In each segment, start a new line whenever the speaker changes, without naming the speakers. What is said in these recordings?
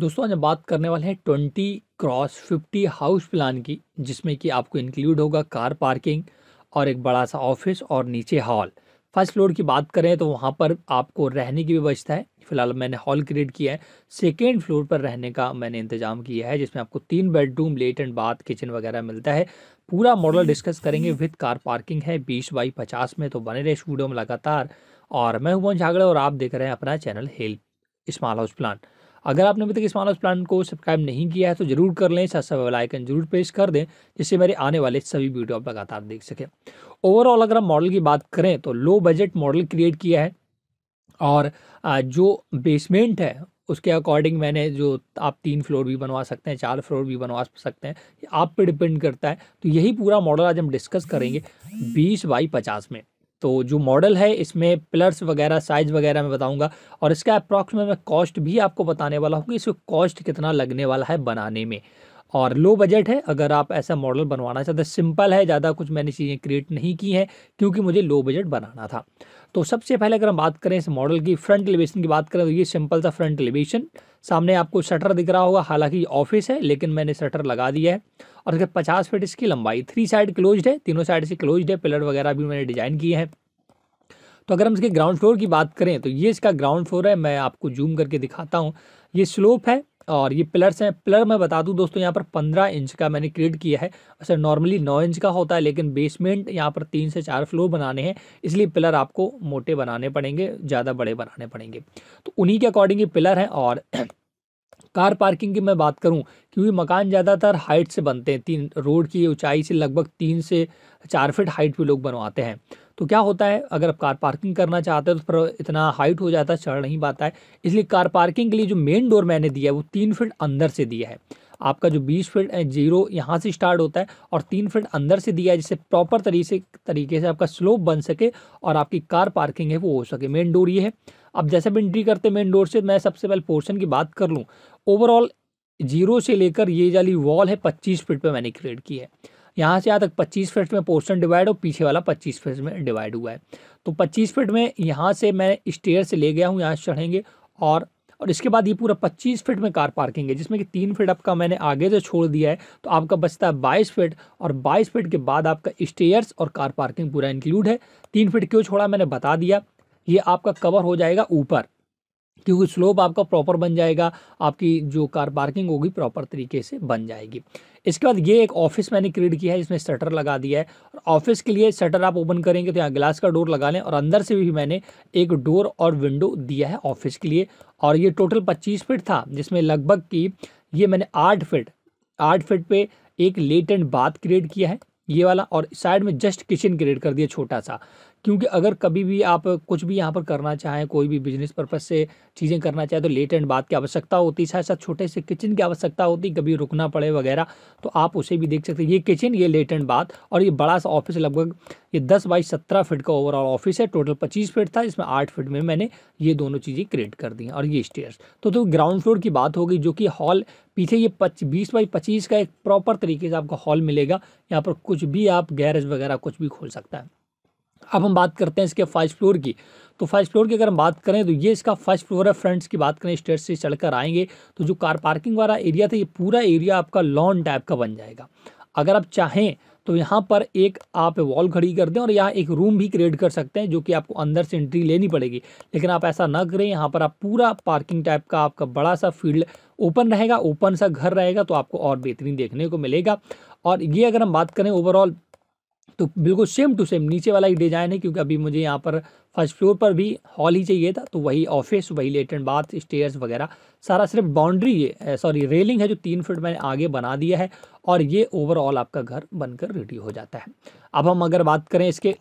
दोस्तों आज बात करने वाले हैं twenty cross fifty house plan की जिसमें कि आपको इंक्लूड होगा कार पार्किंग और एक बड़ा सा ऑफिस और नीचे हॉल फर्स्ट फ्लोर की बात करें तो वहाँ पर आपको रहने की व्यवस्था है फिलहाल मैंने हॉल क्रिएट किया है सेकेंड फ्लोर पर रहने का मैंने इंतजाम किया है जिसमें आपको तीन बेडरूम लेट एंड बाथ किचन वगैरह मिलता है पूरा मॉडल डिस्कस करेंगे विथ कार पार्किंग है बीस बाई पचास में तो बने रहे स्टूडियो वीडियो में लगातार और मैं हुआ झागड़ा और आप देख रहे हैं अपना channel help small house plan अगर आपने अभी तक इस मानव प्लान को सब्सक्राइब नहीं किया है तो जरूर कर लें साथ साथ आइकन जरूर प्रेस कर दें जिससे मेरे आने वाले सभी वीडियो आप लगातार देख सकें ओवरऑल अगर हम मॉडल की बात करें तो लो बजट मॉडल क्रिएट किया है और जो बेसमेंट है उसके अकॉर्डिंग मैंने जो आप तीन फ्लोर भी बनवा सकते हैं चार फ्लोर भी बनवा सकते हैं आप पे डिपेंड करता है तो यही पूरा मॉडल आज हम डिस्कस करेंगे हम्म। बीस बाई पचास में तो जो मॉडल है इसमें पिलर्स वगैरह साइज़ वगैरह मैं बताऊंगा और इसका अप्रॉक्सीमेट में कॉस्ट भी आपको बताने वाला हूँ कि इसको कॉस्ट कितना लगने वाला है बनाने में और लो बजट है अगर आप ऐसा मॉडल बनवाना चाहते हैं सिंपल तो है ज़्यादा कुछ मैंने चीज़ें क्रिएट नहीं की हैं क्योंकि मुझे लो बजट बनाना था तो सबसे पहले अगर हम बात करें इस मॉडल की फ्रंट एलिवेशन की बात करें तो ये सिंपल सा फ्रंट एलिवेशन सामने आपको शटर दिख रहा होगा हालांकि ऑफिस है लेकिन मैंने शटर लगा दिया है और इसके पचास फीट इसकी लंबाई थ्री साइड क्लोज है तीनों साइड से क्लोज है पिलर वगैरह भी मैंने डिजाइन किए हैं तो अगर हम इसके ग्राउंड फ्लोर की बात करें तो ये इसका ग्राउंड फ्लोर है मैं आपको जूम करके दिखाता हूँ ये स्लोप है और ये पिलर्स हैं पिलर मैं बता दूं दोस्तों यहाँ पर पंद्रह इंच का मैंने क्रिएट किया है अच्छा नॉर्मली नौ इंच का होता है लेकिन बेसमेंट यहाँ पर तीन से चार फ्लोर बनाने हैं इसलिए पिलर आपको मोटे बनाने पड़ेंगे ज़्यादा बड़े बनाने पड़ेंगे तो उन्हीं के अकॉर्डिंग ये पिलर हैं और कार पार्किंग की मैं बात करूं क्योंकि मकान ज़्यादातर हाइट से बनते हैं तीन रोड की ऊंचाई से लगभग तीन से चार फीट हाइट पे लोग बनवाते हैं तो क्या होता है अगर आप कार पार्किंग करना चाहते हैं तो फिर इतना हाइट हो जाता है चढ़ नहीं पाता है इसलिए कार पार्किंग के लिए जो मेन डोर मैंने दिया है वो तीन फिट अंदर से दिया है आपका जो बीस फीट जीरो यहाँ से स्टार्ट होता है और तीन फीट अंदर से दिया है जिससे प्रॉपर तरीके तरीके से आपका स्लोप बन सके और आपकी कार पार्किंग है वो हो सके मेन डोर ये है अब जैसे भी एंट्री करते मेन डोर से मैं सबसे पहले पोर्शन की बात कर लूँ ओवरऑल जीरो से लेकर ये जाली वॉल है पच्चीस फिट पर मैंने क्रिएट की है यहाँ से यहाँ तक 25 फीट में पोर्शन डिवाइड और पीछे वाला 25 फीट में डिवाइड हुआ है तो 25 फीट में यहाँ से मैं स्टेयर से ले गया हूँ यहाँ चढ़ेंगे और और इसके बाद ये पूरा पच्चीस फीट में कार पार्किंग है जिसमें कि तीन फीट आपका मैंने आगे जो छोड़ दिया है तो आपका बचता है बाईस फीट और बाईस फीट के बाद आपका स्टेयर्स और कार पार्किंग पूरा इंक्लूड है तीन फीट क्यों छोड़ा मैंने बता दिया ये आपका कवर हो जाएगा ऊपर क्योंकि स्लोप आपका प्रॉपर बन जाएगा आपकी जो कार पार्किंग होगी प्रॉपर तरीके से बन जाएगी इसके बाद ये एक ऑफिस मैंने क्रिएट किया है इसमें शटर लगा दिया है और ऑफिस के लिए शटर आप ओपन करेंगे तो यहाँ ग्लास का डोर लगा लें और अंदर से भी मैंने एक डोर और विंडो दिया है ऑफिस के लिए और ये टोटल पच्चीस फिट था जिसमें लगभग की ये मैंने आठ फिट आठ फिट पे एक लेट एंड बाथ क्रिएट किया है ये वाला और साइड में जस्ट किचन क्रिएट कर दिया छोटा सा क्योंकि अगर कभी भी आप कुछ भी यहाँ पर करना चाहें कोई भी बिजनेस पर्पज़ से चीज़ें करना चाहें तो लेट एंड बात की आवश्यकता होती है साथ साथ छोटे से किचन की आवश्यकता होती कभी रुकना पड़े वगैरह तो आप उसे भी देख सकते हैं ये किचन ये लेट एंड बात और ये बड़ा सा ऑफिस लगभग ये दस बाई सत्रह फिट का ओवरऑल ऑफिस है टोटल पच्चीस फिट था इसमें आठ फिट में मैंने ये दोनों चीज़ें क्रिएट कर दी हैं और ये स्टेयर्स तो तो ग्राउंड फ्लोर की बात होगी जो कि हॉल पीछे ये पच बीस बाई पच्चीस का एक प्रॉपर तरीके से आपको हॉल मिलेगा यहाँ पर कुछ भी आप गैरेज वगैरह कुछ भी खोल सकता है अब हम बात करते हैं इसके फर्स्ट फ्लोर की तो फर्स्ट फ्लोर की अगर हम बात करें तो ये इसका फर्स्ट फ्लोर है फ्रंट्स की बात करें स्टेट से चढ़कर आएंगे तो जो कार पार्किंग वाला एरिया था ये पूरा एरिया आपका लॉन टाइप का बन जाएगा अगर आप चाहें तो यहाँ पर एक आप वॉल खड़ी कर दें और यहाँ एक रूम भी क्रिएट कर सकते हैं जो कि आपको अंदर से एंट्री लेनी पड़ेगी लेकिन आप ऐसा ना करें यहाँ पर आप पूरा पार्किंग टाइप का आपका बड़ा सा फील्ड ओपन रहेगा ओपन सा घर रहेगा तो आपको और बेहतरीन देखने को मिलेगा और ये अगर हम बात करें ओवरऑल तो बिल्कुल सेम टू सेम नीचे वाला ही डिज़ाइन है क्योंकि अभी मुझे यहाँ पर फर्स्ट फ्लोर पर भी हॉल ही चाहिए था तो वही ऑफिस वही लेटन बाथ स्टेयर्स वगैरह सारा सिर्फ बाउंड्री सॉरी रेलिंग है जो तीन फीट मैंने आगे बना दिया है और ये ओवरऑल आपका घर बनकर रेडी हो जाता है अब हम अगर बात करें इसके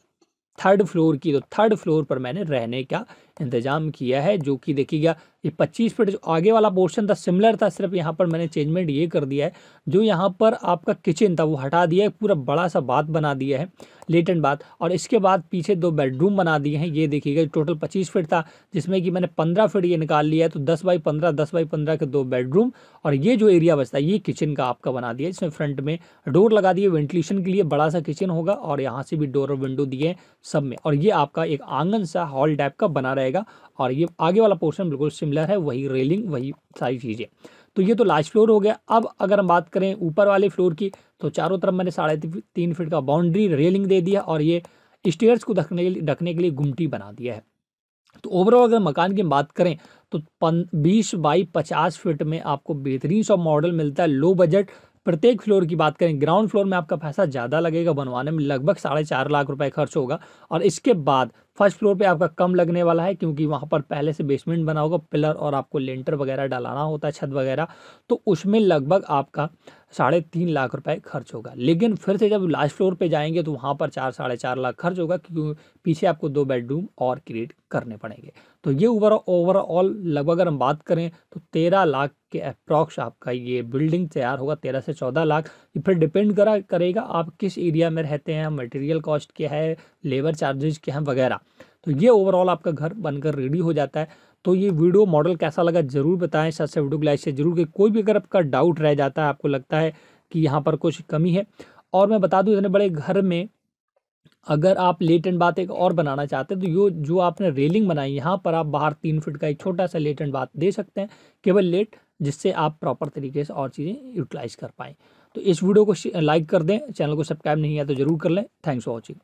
थर्ड फ्लोर की तो थर्ड फ्लोर पर मैंने रहने का इंतज़ाम किया है जो कि देखिएगा ये पच्चीस फीट जो आगे वाला पोर्शन था सिमिलर था सिर्फ यहाँ पर मैंने चेंजमेंट ये कर दिया है जो यहाँ पर आपका किचन था वो हटा दिया है पूरा बड़ा सा बात बना दिया है लेटेंट बात और इसके बाद पीछे दो बेडरूम बना दिए हैं ये देखिएगा टोटल पच्चीस फीट था जिसमें कि मैंने पंद्रह फीट ये निकाल लिया है तो दस बाई पंद्रह दस बाई पंद्रह के दो बेडरूम और ये जो एरिया बचता है ये किचन का आपका बना दिया इसमें फ्रंट में डोर लगा दिए वेंटिलेशन के लिए बड़ा सा किचन होगा और यहाँ से भी डोर और विंडो दिए सब में और ये आपका एक आंगन सा हॉल टाइप का बना रहेगा और ये आगे वाला पोर्शन बिल्कुल सिमिलर है वही रेलिंग वही सारी चीज़ें तो ये तो लास्ट फ्लोर हो गया अब अगर हम बात करें ऊपर वाले फ्लोर की तो चारों तरफ मैंने साढ़े तीन फीट का बाउंड्री रेलिंग दे दिया और ये स्टेयर्स को ढकने के लिए ढकने के लिए गुमटी बना दिया है तो ओवरऑल अगर मकान की बात करें तो पन बीस बाई पचास फीट में आपको बेहतरीन सा मॉडल मिलता है लो बजट प्रत्येक फ्लोर की बात करें ग्राउंड फ्लोर में आपका पैसा ज़्यादा लगेगा बनवाने में लगभग साढ़े चार लाख रुपए खर्च होगा और इसके बाद फर्स्ट फ्लोर पे आपका कम लगने वाला है क्योंकि वहाँ पर पहले से बेसमेंट बना होगा पिलर और आपको लेंटर वगैरह डालाना होता है छत वगैरह तो उसमें लगभग आपका साढ़े तीन लाख रुपए खर्च होगा लेकिन फिर से जब लास्ट फ्लोर पे जाएंगे तो वहाँ पर चार साढ़े चार लाख खर्च होगा क्योंकि पीछे आपको दो बेडरूम और क्रिएट करने पड़ेंगे तो ये ओवरऑल लगभग अगर हम बात करें तो तेरह लाख के अप्रॉक्स आपका ये बिल्डिंग तैयार होगा तेरह से चौदह लाख फिर डिपेंड करा करेगा आप किस एरिया में रहते हैं मटेरियल कॉस्ट क्या है लेबर चार्जेस क्या है वगैरह तो ये ओवरऑल आपका घर बनकर रेडी हो जाता है तो ये वीडियो मॉडल कैसा लगा ज़रूर बताएं सर से वीडियो ग्लाइस लाइक से जरूर कि कोई भी अगर आपका डाउट रह जाता है आपको लगता है कि यहाँ पर कुछ कमी है और मैं बता दूँ इतने बड़े घर में अगर आप लेट एंड बात एक और बनाना चाहते हैं तो यो जो आपने रेलिंग बनाई यहाँ पर आप बाहर तीन फिट का एक छोटा सा लेट एंड बात दे सकते हैं केवल लेट जिससे आप प्रॉपर तरीके से और चीज़ें यूटिलाइज कर पाएँ तो इस वीडियो को लाइक कर दें चैनल को सब्सक्राइब नहीं है तो जरूर कर लें थैंक्स फॉर वॉचिंग